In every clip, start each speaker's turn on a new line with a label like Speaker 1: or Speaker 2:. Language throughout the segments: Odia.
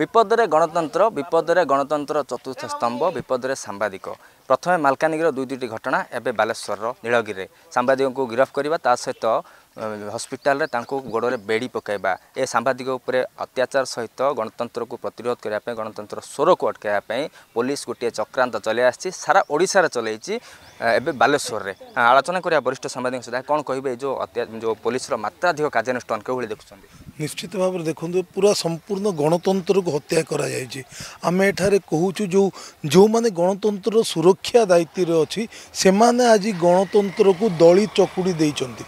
Speaker 1: ବିପଦରେ ଗଣତନ୍ତ୍ର ବିପଦରେ ଗଣତନ୍ତ୍ର ଚତୁର୍ଥ ସ୍ତମ୍ଭ ବିପଦରେ ସାମ୍ବାଦିକ ପ୍ରଥମେ ମାଲକାନଗିରିର ଦୁଇ ଦୁଇଟି ଘଟଣା ଏବେ ବାଲେଶ୍ୱରର ନୀଳଗିରିରେ ସାମ୍ବାଦିକଙ୍କୁ ଗିରଫ କରିବା ତା ସହିତ ହସ୍ପିଟାଲରେ ତାଙ୍କୁ ଗୋଡ଼ରେ ବେଡ଼ି ପକାଇବା ଏ ସାମ୍ବାଦିକ ଉପରେ ଅତ୍ୟାଚାର ସହିତ ଗଣତନ୍ତ୍ରକୁ ପ୍ରତିରୋଧ କରିବା ପାଇଁ ଗଣତନ୍ତ୍ର ସ୍ୱରକୁ ଅଟକାଇବା ପାଇଁ ପୋଲିସ ଗୋଟିଏ ଚକ୍ରାନ୍ତ ଚଲାଇ ଆସିଛି ସାରା ଓଡ଼ିଶାରେ ଚଲାଇଛି ଏବେ ବାଲେଶ୍ୱରରେ ଆଲୋଚନା କରିବା ବରିଷ୍ଠ ସାମ୍ବାଦିକ ସହିତ କ'ଣ କହିବେ ଏ ଯେଉଁ ଯେଉଁ ପୋଲିସର ମାତ୍ରାଧିକ କାର୍ଯ୍ୟାନୁଷ୍ଠାନ କେଉଁଭଳି ଦେଖୁଛନ୍ତି
Speaker 2: ନିଶ୍ଚିତ ଭାବରେ ଦେଖନ୍ତୁ ପୁରା ସମ୍ପୂର୍ଣ୍ଣ ଗଣତନ୍ତ୍ରକୁ ହତ୍ୟା କରାଯାଇଛି ଆମେ ଏଠାରେ କହୁଛୁ ଯେଉଁ ଯେଉଁମାନେ ଗଣତନ୍ତ୍ରର ସୁରକ୍ଷା ଦାୟିତ୍ୱରେ ଅଛି ସେମାନେ ଆଜି ଗଣତନ୍ତ୍ରକୁ ଦଳି ଚକୁଡ଼ି ଦେଇଛନ୍ତି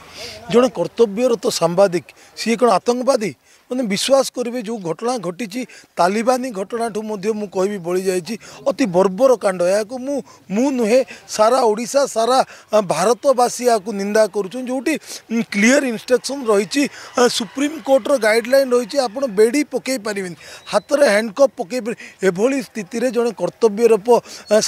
Speaker 2: ଜଣେ କର୍ତ୍ତବ୍ୟରତ ସାମ୍ବାଦିକ ସିଏ କ'ଣ ଆତଙ୍କବାଦୀ ମାନେ ବିଶ୍ୱାସ କରିବେ ଯେଉଁ ଘଟଣା ଘଟିଛି ତାଲିବାନୀ ଘଟଣାଠୁ ମଧ୍ୟ ମୁଁ କହିବି ବଳିଯାଇଛି ଅତି ବର୍ବର କାଣ୍ଡ ଏହାକୁ ମୁଁ ମୁଁ ନୁହେଁ ସାରା ଓଡ଼ିଶା ସାରା ଭାରତବାସୀ ଏହାକୁ ନିନ୍ଦା କରୁଛନ୍ତି ଯେଉଁଠି କ୍ଲିଅର୍ ଇନ୍ଷ୍ଟ୍ରକ୍ସନ୍ ରହିଛି ସୁପ୍ରିମକୋର୍ଟର ଗାଇଡ଼ଲାଇନ୍ ରହିଛି ଆପଣ ବେଡ଼ି ପକାଇ ପାରିବେନି ହାତରେ ହ୍ୟାଣ୍ଡକପ୍ ପକାଇ ପାରିବେ ଏଭଳି ସ୍ଥିତିରେ ଜଣେ କର୍ତ୍ତବ୍ୟରପ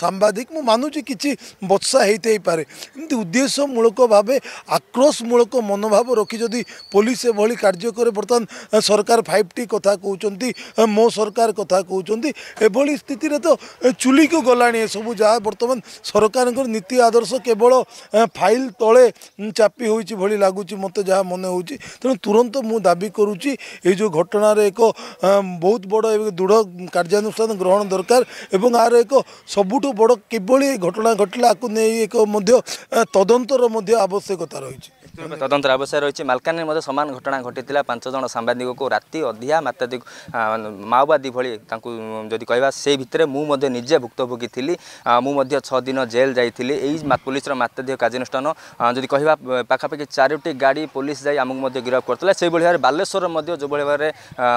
Speaker 2: ସାମ୍ବାଦିକ ମୁଁ ମାନୁଛି କିଛି ବର୍ଷା ହେଇଥାଇପାରେ ଏମିତି ଉଦ୍ଦେଶ୍ୟମୂଳକ ଭାବେ ଆକ୍ରୋଶମୂଳକ ମନୋଭାବ ରଖି ଯଦି ପୋଲିସ ଏଭଳି କାର୍ଯ୍ୟ କରେ ବର୍ତ୍ତମାନ ସରକାର ଫାଇଭ୍ ଟି କଥା କହୁଛନ୍ତି ମୋ ସରକାର କଥା କହୁଛନ୍ତି ଏଭଳି ସ୍ଥିତିରେ ତ ଚୁଲିକୁ ଗଲାଣି ଏସବୁ ଯାହା ବର୍ତ୍ତମାନ ସରକାରଙ୍କର ନୀତି ଆଦର୍ଶ କେବଳ ଫାଇଲ୍ ତଳେ ଚାପି ହୋଇଛି ଭଳି ଲାଗୁଛି ମୋତେ ଯାହା ମନେ ହେଉଛି ତେଣୁ ତୁରନ୍ତ ମୁଁ ଦାବି କରୁଛି ଏଇ ଯେଉଁ ଘଟଣାରେ ଏକ ବହୁତ ବଡ଼ ଦୃଢ଼ କାର୍ଯ୍ୟାନୁଷ୍ଠାନ ଗ୍ରହଣ ଦରକାର ଏବଂ ଆର ଏକ ସବୁଠୁ ବଡ଼ କିଭଳି ଘଟଣା ଘଟିଲା ଆକୁ ନେଇ ଏକ ମଧ୍ୟ ତଦନ୍ତର ମଧ୍ୟ ଆବଶ୍ୟକତା ରହିଛି
Speaker 1: তদন্ত আবশ্যক রয়েছে মালকানগিরি মধ্যে সমান ঘটনা ঘটিলা পাঁচ জন সাংবাদিকু রাতে অধিয়া মাত্রাধিক মাওবাদী ভি তাঁকু যদি কহা সেই ভিতরে মু নিজে ভুক্তভোগী লি মু ছদিন জেল যাই এই পুলিশের মাত্রাধিক কার্যানুষ্ঠান যদি কহা পাখাপাখি চারোটি গাড়ি পুলিশ যাই আমি গিরফ করলে সেইভাবে ভাবে বালেশ্বর যেভাবে ভাবে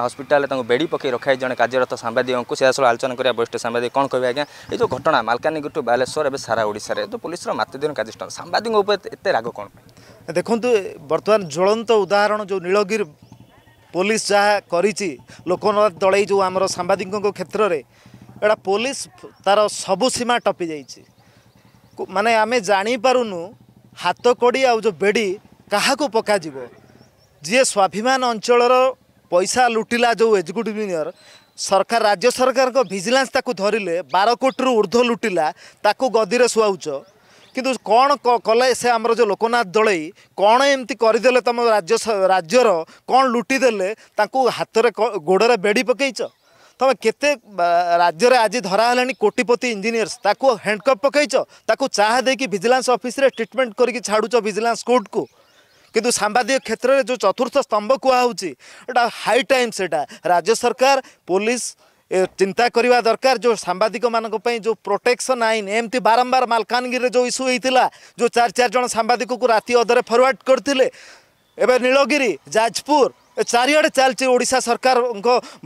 Speaker 1: হসপিটালে তাঁকু বেড়ি পকাই রখাই জন কার্যরত সাংবাদিক সে আলোচনা করা বরিষ্ঠ সাংবাদিক কম কে আজ্ঞা এই যে ঘটনা মালকানগিরি টু বালেশ্বর এবার সারা ওড়শার তো পুলিশের মাত্রাধিক কার্যানুষ্ঠান সাংবাদিক উপরে এত রাগ কম
Speaker 3: ଦେଖନ୍ତୁ ବର୍ତ୍ତମାନ ଜ୍ୱଳନ୍ତ ଉଦାହରଣ ଯେଉଁ ନୀଳଗିରି ପୋଲିସ ଯାହା କରିଛି ଲୋକନାଥ ଦଳେଇ ଯେଉଁ ଆମର ସାମ୍ବାଦିକଙ୍କ କ୍ଷେତ୍ରରେ ଏଇଟା ପୋଲିସ ତାର ସବୁ ସୀମା ଟପି ଯାଇଛି ମାନେ ଆମେ ଜାଣିପାରୁନୁ ହାତ କଡ଼ି ଆଉ ଯେଉଁ ବେଡ଼ି କାହାକୁ ପକାଯିବ ଯିଏ ସ୍ୱାଭିମାନ ଅଞ୍ଚଳର ପଇସା ଲୁଟିଲା ଯେଉଁ ଏଜିକ୍ୟୁଟିଭ ଇଞ୍ଜିନିୟର ସରକାର ରାଜ୍ୟ ସରକାରଙ୍କ ଭିଜିଲାନ୍ସ ତାକୁ ଧରିଲେ ବାର କୋଟିରୁ ଉର୍ଦ୍ଧ୍ୱ ଲୁଟିଲା ତାକୁ ଗଦିରେ ଶୁଆଉଛ କିନ୍ତୁ କ'ଣ କଲେ ସେ ଆମର ଯେଉଁ ଲୋକନାଥ ଦଳେଇ କ'ଣ ଏମିତି କରିଦେଲେ ତୁମ ରାଜ୍ୟ ରାଜ୍ୟର କ'ଣ ଲୁଟିଦେଲେ ତାଙ୍କୁ ହାତରେ ଗୋଡ଼ରେ ବେଡ଼ି ପକାଇଛ ତୁମେ କେତେ ରାଜ୍ୟରେ ଆଜି ଧରା ହେଲାଣି କୋଟିପତି ଇଞ୍ଜିନିୟର୍ସ ତାକୁ ହ୍ୟାଣ୍ଡକପ୍ ପକାଇଛ ତାକୁ ଚାହା ଦେଇକି ଭିଜିଲାନ୍ସ ଅଫିସରେ ଟ୍ରିଟମେଣ୍ଟ କରିକି ଛାଡ଼ୁଛ ଭିଜିଲାନ୍ସ କୋର୍ଟକୁ କିନ୍ତୁ ସାମ୍ବାଦିକ କ୍ଷେତ୍ରରେ ଯେଉଁ ଚତୁର୍ଥ ସ୍ତମ୍ଭ କୁହାହେଉଛି ଏଇଟା ହାଇ ଟାଇମ୍ ସେଇଟା ରାଜ୍ୟ ସରକାର ପୋଲିସ ए चिन्ता दरकार जो साम्बाद जो प्रोटेक्शन आइन एम बारम्बार मालकानगिरी जो इस्यु हुन्छ जो चार चार चारजना साम्बादिक राति अधरे फरवार नीलगिरी जाजपुर चारिडे चाहिँ उडा सरकार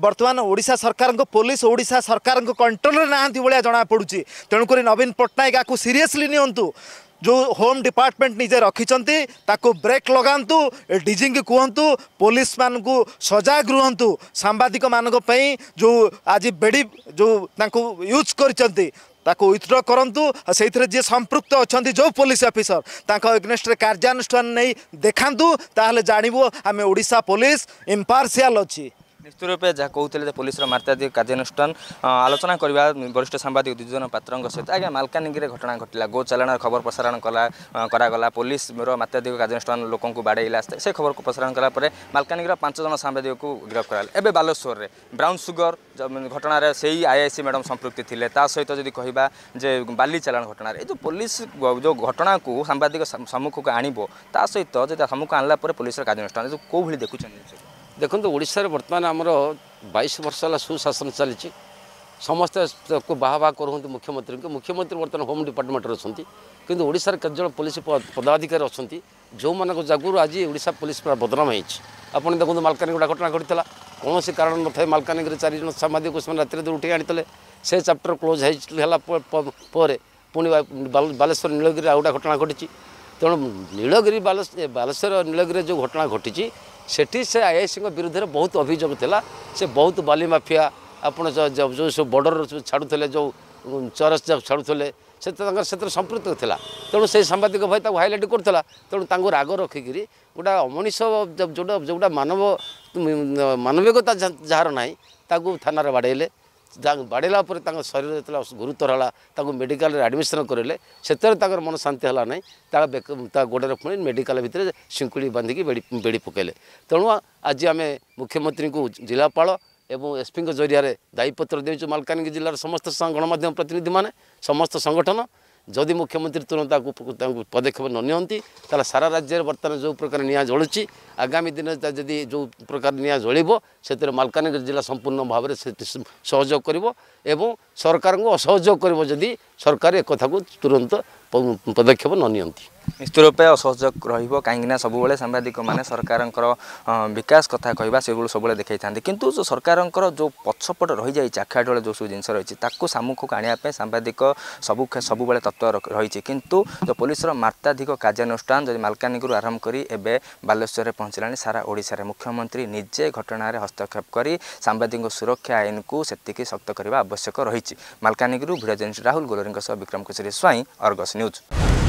Speaker 3: बर्तन ओडा सरकारको पोलिस उडा सरकारको कन्ट्रोल नाहाँ भाइ जना पडुँछ तेणुकरी नवीन पट्टनायक यु सिरियसली नियु जो होम डिपार्टमेंट निजे रखिंट ब्रेक लगातु डीजी की कहतु पुलिस मान को सजग रुहतु सांबादिक मान जो आज बेड़ी जो यूज कर ତାକୁ ୱିଥଡ୍ର କରନ୍ତୁ ଆଉ ସେଇଥିରେ ଯିଏ ସମ୍ପୃକ୍ତ ଅଛନ୍ତି ଯେଉଁ ପୋଲିସ ଅଫିସର ତାଙ୍କ ଏଗ୍ନେଷ୍ଟରେ କାର୍ଯ୍ୟାନୁଷ୍ଠାନ ନେଇ ଦେଖାନ୍ତୁ ତାହେଲେ ଜାଣିବୁ ଆମେ ଓଡ଼ିଶା ପୋଲିସ ଇମ୍ପାର୍ସିଆଲ୍ ଅଛି
Speaker 1: ନିଶ୍ଚିତ ରୂପେ ଯାହା କହୁଥିଲେ ପୋଲିସର ମାତ୍ରାଧିକ କାର୍ଯ୍ୟାନୁଷ୍ଠାନ ଆଲୋଚନା କରିବା ବରିଷ୍ଠ ସାମ୍ବାଦିକ ଦୁର୍ଯ୍ୟୋଧନ ପାତ୍ରଙ୍କ ସହିତ ଆଜ୍ଞା ମାଲକାନଗିରିରେ ଘଟଣା ଘଟିଲା ଗୋଚାଲାଣର ଖବର ପ୍ରସାରଣ କଲା କରାଗଲା ପୋଲିସର ମାତ୍ରାଧିକ କାର୍ଯ୍ୟାନୁଷ୍ଠାନ ଲୋକଙ୍କୁ ବାଡ଼େଇଲା ସେ ଖବରକୁ ପ୍ରସାରଣ କଲା ପରେ ମାଲକାନଗିରିର ପାଞ୍ଚ ଜଣ ସାମ୍ବାଦିକକୁ ଗିରଫ କରାଗଲା ଏବେ ବାଲେଶ୍ୱରରେ ବ୍ରାଉନ୍ ସୁଗର ଘଟଣାରେ ସେଇ ଆଇଆଇସି ମ୍ୟାଡ଼ାମ୍ ସମ୍ପୃକ୍ତି ଥିଲେ ତା ସହିତ ଯଦି କହିବା ଯେ ବାଲି ଚାଲାଣ ଘଟଣାରେ ଏ ଯେଉଁ ପୋଲିସ ଯେଉଁ ଘଟଣାକୁ ସାମ୍ବାଦିକ ସମ୍ମୁଖକୁ ଆଣିବ ତା ସହିତ ଯଦି ସମ୍ମୁଖ ଆଣିଲା ପରେ ପୋଲିସର କାର୍ଯ୍ୟାନୁଷ୍ଠାନ କେଉଁ ଭଳି ଦେଖୁଛନ୍ତି ଦେଖନ୍ତୁ ଓଡ଼ିଶାରେ ବର୍ତ୍ତମାନ ଆମର ବାଇଶ ବର୍ଷ ହେଲା
Speaker 4: ସୁଶାସନ ଚାଲିଛି ସମସ୍ତେ ତାକୁ ବାହା ବାହା କରୁଛନ୍ତି ମୁଖ୍ୟମନ୍ତ୍ରୀଙ୍କୁ ମୁଖ୍ୟମନ୍ତ୍ରୀ ବର୍ତ୍ତମାନ ହୋମ୍ ଡିପାର୍ଟମେଣ୍ଟରେ ଅଛନ୍ତି କିନ୍ତୁ ଓଡ଼ିଶାରେ କେତେଜଣ ପୋଲିସ ପଦାଧିକାରୀ ଅଛନ୍ତି ଯେଉଁମାନଙ୍କ ଜାଗାରୁ ଆଜି ଓଡ଼ିଶା ପୋଲିସ ପୁରା ବଦନାମ ହୋଇଛି ଆପଣ ଦେଖନ୍ତୁ ମାଲକାନଗିଡ଼ା ଘଟଣା ଘଟିଥିଲା କୌଣସି କାରଣ ନଥାଏ ମାଲକାନଗିରି ଚାରିଜଣ ସାମ୍ବାଦିକକୁ ସେମାନେ ରାତିରେ ଉଠେଇ ଆଣିଥିଲେ ସେ ଚାପ୍ଟର କ୍ଲୋଜ୍ ହେଇ ହେଲା ପରେ ପୁଣି ବାଲେଶ୍ୱର ନୀଳଗିରିରେ ଆଉ ଗୋଟେ ଘଟଣା ଘଟିଛି ତେଣୁ ନୀଳଗିରି ବାଲେଶ୍ୱର ନୀଳଗିରିରେ ଯେଉଁ ଘଟଣା ଘଟିଛି ସେଠି ସେ ଆଇଆଇସିଙ୍କ ବିରୁଦ୍ଧରେ ବହୁତ ଅଭିଯୋଗ ଥିଲା ସେ ବହୁତ ବାଲି ମାଫିଆ ଆପଣ ଯେଉଁ ସବୁ ବର୍ଡ଼ର ଛାଡ଼ୁଥିଲେ ଯେଉଁ ଚରସ ଛାଡ଼ୁଥିଲେ ସେ ତାଙ୍କର ସେଥିରେ ସମ୍ପୃକ୍ତ ଥିଲା ତେଣୁ ସେ ସାମ୍ବାଦିକ ଭାଇ ତାକୁ ହାଇଲାଇଟ୍ କରୁଥିଲା ତେଣୁ ତାଙ୍କୁ ରାଗ ରଖିକିରି ଗୋଟେ ଅମଣିଷ ଯେଉଁଟା ଯେଉଁଟା ମାନବ ମାନବିକତା ଯାହାର ନାହିଁ ତାକୁ ଥାନାରେ ବାଡ଼େଇଲେ ଯାହା ବାଡ଼େଇଲା ପରେ ତାଙ୍କ ଶରୀର ଯେତେବେଳେ ଗୁରୁତର ହେଲା ତାଙ୍କୁ ମେଡ଼ିକାଲରେ ଆଡ଼ମିସନ୍ କରିଲେ ସେତେବେଳେ ତାଙ୍କର ମନ ଶାନ୍ତି ହେଲା ନାହିଁ ତା ବେକ ତା ଗୋଡ଼ରେ ପୁଣି ମେଡ଼ିକାଲ ଭିତରେ ଶିଙ୍କୁଳି ବାନ୍ଧିକି ବେଡ଼ି ବେଡ଼ି ପକାଇଲେ ତେଣୁ ଆଜି ଆମେ ମୁଖ୍ୟମନ୍ତ୍ରୀଙ୍କୁ ଜିଲ୍ଲାପାଳ ଏବଂ ଏସ୍ପିଙ୍କ ଜରିଆରେ ଦାୟୀପତ୍ର ଦେଇଛୁ ମାଲକାନଗିରି ଜିଲ୍ଲାର ସମସ୍ତ ଗଣମାଧ୍ୟମ ପ୍ରତିନିଧିମାନେ ସମସ୍ତ ସଂଗଠନ जति मुख्यमन्त्री तुरन्त पदक्षेप न निय त सारा राज्यले बर्तमान जो प्रकार नियाँ आगामी दिन जति जो प्रकार नियाँ जल्यो मालकानगिरि जिल्ला सम्पूर्ण भावर सहयोग गरेर ए सरकारको असहयोग गरी सरकार एकता तुरन्त पदक्षेप न नियमति
Speaker 1: ନିଶ୍ଚିତ ରୂପେ ଅସହଯୋଗ ରହିବ କାହିଁକିନା ସବୁବେଳେ ସାମ୍ବାଦିକମାନେ ସରକାରଙ୍କର ବିକାଶ କଥା କହିବା ସେଭଳି ସବୁବେଳେ ଦେଖାଇଥାନ୍ତି କିନ୍ତୁ ଯେଉଁ ସରକାରଙ୍କର ଯେଉଁ ପଛପଟ ରହିଯାଇଛି ଆଖିଆ ଆଖ୍ୟାଡ଼ ଯେଉଁ ସବୁ ଜିନିଷ ରହିଛି ତାକୁ ସାମ୍ମୁଖକୁ ଆଣିବା ପାଇଁ ସାମ୍ବାଦିକ ସବୁ ସବୁବେଳେ ତତ୍ତ୍ୱ ରହିଛି କିନ୍ତୁ ଯେଉଁ ପୋଲିସର ମାର୍ତ୍ତାଧିକ କାର୍ଯ୍ୟାନୁଷ୍ଠାନ ଯଦି ମାଲକାନଗିରିରୁ ଆରମ୍ଭ କରି ଏବେ ବାଲେଶ୍ୱରରେ ପହଞ୍ଚିଲାଣି ସାରା ଓଡ଼ିଶାରେ ମୁଖ୍ୟମନ୍ତ୍ରୀ ନିଜେ ଘଟଣାରେ ହସ୍ତକ୍ଷେପ କରି ସାମ୍ବାଦିକଙ୍କ ସୁରକ୍ଷା ଆଇନକୁ ସେତିକି ଶକ୍ତ କରିବା ଆବଶ୍ୟକ ରହିଛି ମାଲକାନଗିରିରୁ ଭିଡ଼ିଓ ରାହୁଲ ଗୋଲରୀଙ୍କ ସହ ବିକ୍ରମ କିଶୋରୀ ସ୍ୱାଇଁ ଅର୍ଗସ୍ ନ୍ୟୁଜ୍